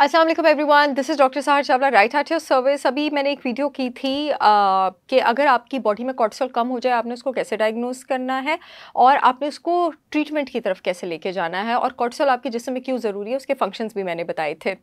Aslam everyone this is doctor Sahar Chawla right heart your service अभी मैंने एक वीडियो की थी कि अगर आपकी बॉडी में कॉर्टिसोल कम हो जाए आपने उसको कैसे डायग्नोस करना है और आपने उसको ट्रीटमेंट की तरफ कैसे लेके जाना है और कॉर्टिसोल आपके जिसम में क्यों ज़रूरी है उसके फंक्शंस भी मैंने बताए थे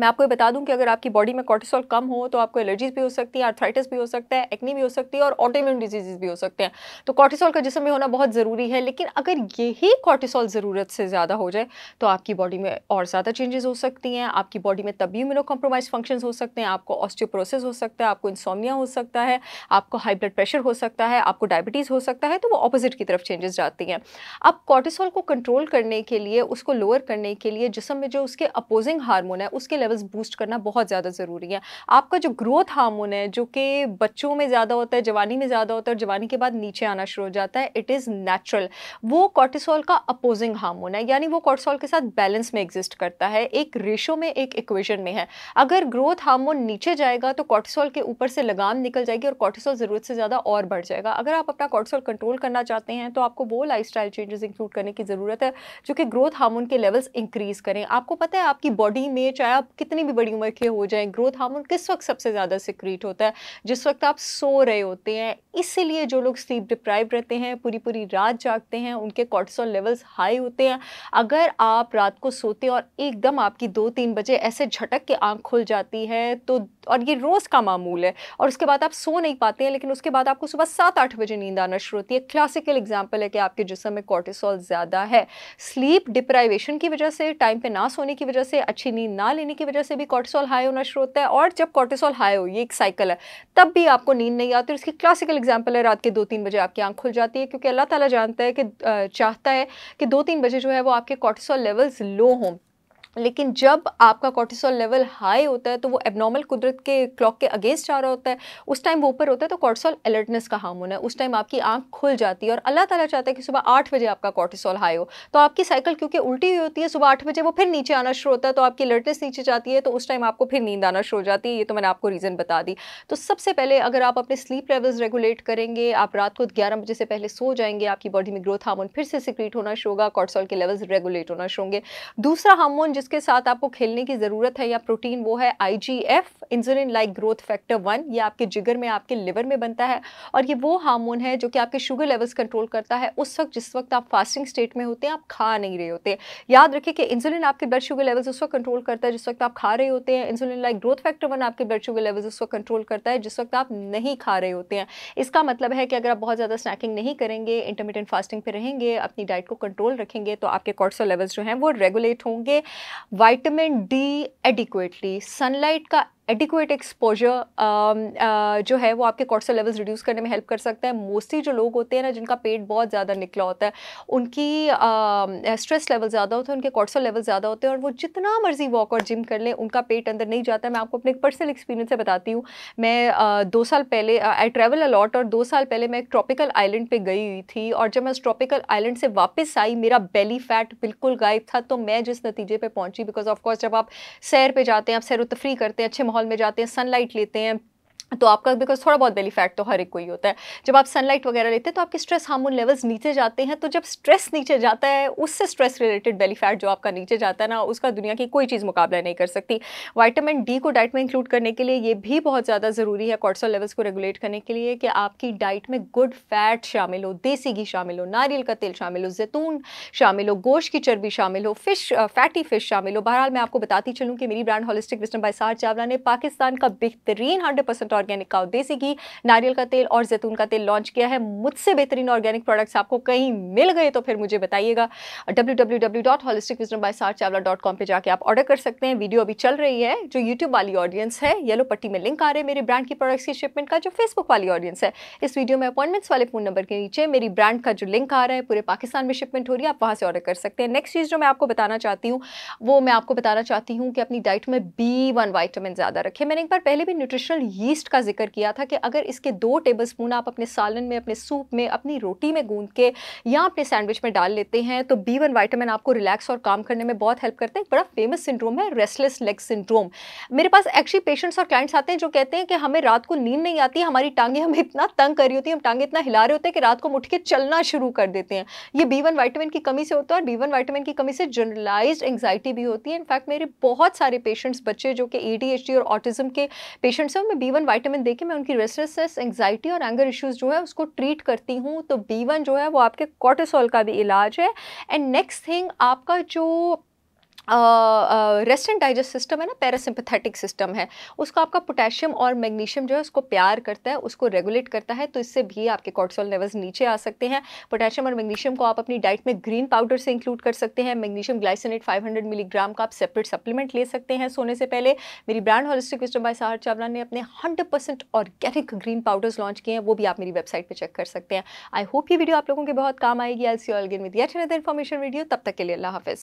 मैं आपको ये बता दूं कि अगर आपकी बॉडी में कॉर्टिसोल कम हो तो आपको एलर्जीज भी हो सकती हैं आर्थराइटिस भी हो सकता है एक्नी भी हो सकती है और ऑटोम्यून डिजीजेज भी हो सकते हैं तो कॉर्टिसोल का जिसम में होना बहुत ज़रूरी है लेकिन अगर यही कॉर्टिसोल ज़रूरत से ज़्यादा हो जाए तो आपकी बॉडी में और ज़्यादा चेंजेस हो सकती हैं आपकी बॉडी में तभी इम्यूनो कॉम्प्रोमाइज फंक्शन हो सकते हैं आपको ऑस्टियोप्रोसिस हो सकता है आपको इंसोमिया हो सकता है आपको हाई ब्लड प्रेशर हो सकता है आपको डायबिटीज़ हो सकता है तो वो ऑपोजिट की तरफ चेंजेस जाती हैं अब कॉर्टिसोल को कंट्रोल करने के लिए उसको लोअर करने के लिए जिसम में जो उसके अपोजिंग हारमोन है उसके लेवल्स बूस्ट करना बहुत ज़्यादा ज़रूरी है आपका जो ग्रोथ हार्मोन है जो कि बच्चों में ज़्यादा होता है जवानी में ज़्यादा होता है और जवानी के बाद नीचे आना शुरू हो जाता है इट इज़ नेचुरल वो कॉर्टिसोल का अपोजिंग हार्मोन है यानी वो कॉर्टिसोल के साथ बैलेंस में एग्जिस्ट करता है एक रेशो में एक इक्वेशन में है अगर ग्रोथ हार्मोन नीचे जाएगा तो कॉर्टिसोल के ऊपर से लगाम निकल जाएगी और कॉर्टिसोल ज़रूरत से ज़्यादा और बढ़ जाएगा अगर आप अपना कॉर्टिसोल कंट्रोल करना चाहते हैं तो आपको वो लाइफ चेंजेस इंक्लूड करने की ज़रूरत है जो कि ग्रोथ हार्मोन के लेवल्स इंक्रीज़ करें आपको पता है आपकी बॉडी में चाहे आप कितनी भी बड़ी उम्र के हो जाएं ग्रोथ हार्मोन किस वक्त सबसे ज़्यादा सिक्रीट होता है जिस वक्त आप सो रहे होते हैं इसीलिए जो लोग स्लीप डिप्राइव रहते हैं पूरी पूरी रात जागते हैं उनके कॉर्टिसोल लेवल्स हाई होते हैं अगर आप रात को सोते और एकदम आपकी दो तीन बजे ऐसे झटक के आँख खुल जाती है तो और ये रोज़ का मामूल है और उसके बाद आप सो नहीं पाते हैं लेकिन उसके बाद आपको सुबह सात आठ बजे नींद आना शुरू होती है क्लासिकल एग्जाम्पल है कि आपके जिसम में कॉर्टिसोल ज़्यादा है स्लीप डिप्राइवेशन की वजह से टाइम पर ना सोने की वजह से अच्छी नींद ना लेने की वजह से भी कॉर्टिसोल हाई होना शुरू होता है और जब कॉर्टिसोल हाई हो ये एक साइकिल है तब भी आपको नींद नहीं आती और उसकी क्लासिकल एग्जाम्पल है रात के दो तीन बजे आपकी आँख खुल जाती है क्योंकि अल्लाह ताला जानता है कि चाहता है कि दो तीन बजे जो है वो आपके कॉर्टिसोल लेवल्स लो हों लेकिन जब आपका कॉर्टिसोल लेवल हाई होता है तो वो एबनॉर्मल कुदरत के क्लॉक के अगेंस्ट जा रहा होता है उस टाइम वो ऊपर होता है तो कॉर्टिसोल अलर्टनेस का हार्मोन है उस टाइम आपकी आंख खुल जाती है और अल्लाह ताला चाहता है कि सुबह आठ बजे आपका कॉर्टिसोल हाई हो तो आपकी साइकिल क्योंकि उल्टी हुई होती है सुबह आठ बजे वो फिर नीचे आना शुरू होता है तो आपकी अलर्टनेस नीचे जाती है तो उस टाइम आपको फिर नींद आना शुरू हो जाती है ये तो मैंने आपको रीज़न बता दी तो सबसे पहले अगर आप अपने स्लीप लेवल्स रेगुलेट करेंगे आप रात को ग्यारह बजे से पहले सो जाएंगे आपकी बॉडी में ग्रोथ हार्मोन फिर से सिक्रीट होना शुरू होगा कॉर्टिसोल के लेवल्स रेगुलेट होना शुरू होंगे दूसरा हार्मोन हार्मोन जिसके साथ आपको खेलने की ज़रूरत है या प्रोटीन वो है IGF insulin like growth factor one ये आपके जिगर में आपके लिवर में बनता है और ये वो हार्मोन है जो कि आपके शुगर लेवल्स कंट्रोल करता है उस वक्त जिस वक्त आप फास्टिंग स्टेट में होते हैं आप खा नहीं रहे होते याद रखिए कि इंसुलिन आपके ब्लड शुगर लेवल्स उस वक्त कंट्रोल करता है जिस वक्त आप खा रहे होते हैं insulin like growth factor one आपके ब्लड शुगर लेवल्स उस वक्त कंट्रोल करता है जिस वक्त आप नहीं खा रहे होते हैं इसका मतलब है कि अगर आप बहुत ज़्यादा स्नैकिंग नहीं करेंगे इंटरमीडियंट फास्टिंग पे रहेंगे अपनी डाइट को कंट्रोल रखेंगे तो आपके कॉर्सो लेवल्स जो हैं वो रेगुलेट होंगे वाइटामिन डी एडिक्वेटली सनलाइट का एडिकुएट एक्सपोजर um, uh, जो है वो आपके कॉर्सल लेवल्स रिड्यूस करने में हेल्प कर सकता है मोस्टली जो लोग होते हैं ना जिनका पेट बहुत ज़्यादा निकला होता है उनकी स्ट्रेस um, लेवल ज़्यादा होता है उनके कॉर्सल लेवल ज़्यादा होते हैं और वो जितना मर्जी वॉक और जिम कर लें उनका पेट अंदर नहीं जाता मैं आपको अपने एक पर्सनल एक्सपीरियंस से बताती हूँ मैं uh, दो साल पहले आई ट्रैवल अलॉट और दो साल पहले मैं एक ट्रॉपिकल आइलैंड पर गई हुई थी और जब मैं उस ट्रॉपिकल आइलैंड से वापस आई मेरा बेली फैट बिल्कुल गायब था तो मैं जिस नतीजे पर पहुँची बिकॉज ऑफकोर्स जब आप सैर पर जाते हैं आप सैर तफरी करते हैं अच्छे माहौल माहौल में जाते हैं सनलाइट लेते हैं तो आपका बिकॉज थोड़ा बहुत बेली फैट तो हर एक को ही होता है जब आप सनलाइट वगैरह लेते हैं तो आपके स्ट्रेस हार्मोन लेवल्स नीचे जाते हैं तो जब स्ट्रेस नीचे जाता है उससे स्ट्रेस रिलेटेड बेली फैट जो आपका नीचे जाता है ना उसका दुनिया की कोई चीज़ मुकाबला नहीं कर सकती वाइटामिन डी को डाइट में इंक्लूड करने के लिए ये भी बहुत ज़्यादा ज़रूरी है कॉर्सल लेवल्स को रेगुलेट करने के लिए कि आपकी डाइट में गुड फैट शामिल हो देसी घी शामिल हो नारियल का तेल शामिल हो जैतून शामिल हो गोश्त की चर्बी शामिल हो फिश फैटी फिश शामिल हो बहरहाल मैं आपको बताती चलूँ कि मेरी ब्रांड हॉलिस्टिक विस्टम बाई सार चावला ने पाकिस्तान का बेहतरीन हंड्रेड परसेंट ऑर्गेनिक काउ देसी घी नारियल का तेल और जैतून का तेल लॉन्च किया है मुझसे बेहतरीन ऑर्गेनिक प्रोडक्ट्स आपको कहीं मिल गए तो फिर मुझे बताइएगा डब्ल्यू डब्ल्यू डब्ल्यू आप ऑर्डर कर सकते हैं वीडियो अभी चल रही है जो यूट्यूब वाली ऑडियंस है येलो पट्टी में लिंक आ रहे हैं मेरे ब्रांड की प्रोडक्ट्स की शिपमेंट का जो फेसबुक वाली ऑडियंस है इस वीडियो में अपॉइंटमेंट्स वाले फोन नंबर के नीचे मेरी ब्रांड का जो लिंक आ रहा है पूरे पाकिस्तान में शिपमेंट हो रही है आप वहाँ से ऑर्डर कर सकते हैं नेक्स्ट चीज़ जो मैं आपको बताना चाहती हूँ वो मैं आपको बताना चाहती हूँ कि अपनी डाइट में बी वन वाइटामिन ज़्यादा रखें मैंने एक बार पहले भी न्यूट्रिशनल यीस्ट टेस्ट का जिक्र किया था कि अगर इसके दो टेबल स्पून आप अपने सालन में अपने सूप में अपनी रोटी में गूंद के या अपने सैंडविच में डाल लेते हैं तो बी वन वाइटामिन आपको रिलैक्स और काम करने में बहुत हेल्प करते हैं बड़ा फेमस सिंड्रोम है रेस्टलेस लेग सिंड्रोम मेरे पास एक्चुअली पेशेंट्स और क्लाइंट्स आते हैं जो कहते हैं कि हमें रात को नींद नहीं आती हमारी टांगें हमें इतना तंग कर रही होती हैं हम टांगे इतना हिला रहे होते हैं कि रात को उठ के चलना शुरू कर देते हैं ये बी वन वाइटामिन की कमी से होता है और बी वन वाइटामिन की कमी से जनरलाइज एंगजाइटी भी होती है इनफैक्ट मेरे बहुत सारे पेशेंट्स बच्चे जो कि ए और ऑटिज्म के पेशेंट्स हैं उनमें बी वन विटामिन दे के मैं उनकी रेस्टलेसनेस एंगजाइटी और एंगर इश्यूज़ जो है उसको ट्रीट करती हूँ तो बी वन जो है वो आपके कॉर्टिसोल का भी इलाज है एंड नेक्स्ट थिंग आपका जो रेस्ट एंड डाइजेस्ट सिस्टम है ना पैरासिम्पथेटिक सिस्टम है उसको आपका पोटेशियम और मैग्नीशियम जो है उसको प्यार करता है उसको रेगुलेट करता है तो इससे भी आपके कॉर्टिसोल लेवल्स नीचे आ सकते हैं पोटेशियम और मैग्नीशियम को आप अपनी डाइट में ग्रीन पाउडर से इंक्लूड कर सकते हैं मैग्नीशियम ग्लाइसनेट 500 मिलीग्राम का आप सेपरेट सप्लीमेंट ले सकते हैं सोने से पहले मेरी brand Holistic Wisdom by Sahar Chawla ने अपने hundred organic green powders launch किए हैं वो भी आप मेरी वेबसाइट पर चेक कर सकते हैं आई होप ये वीडियो आप लोगों के बहुत काम आएगी एल see again gain with information video तब तक के लिए अल्लाह हाफिज़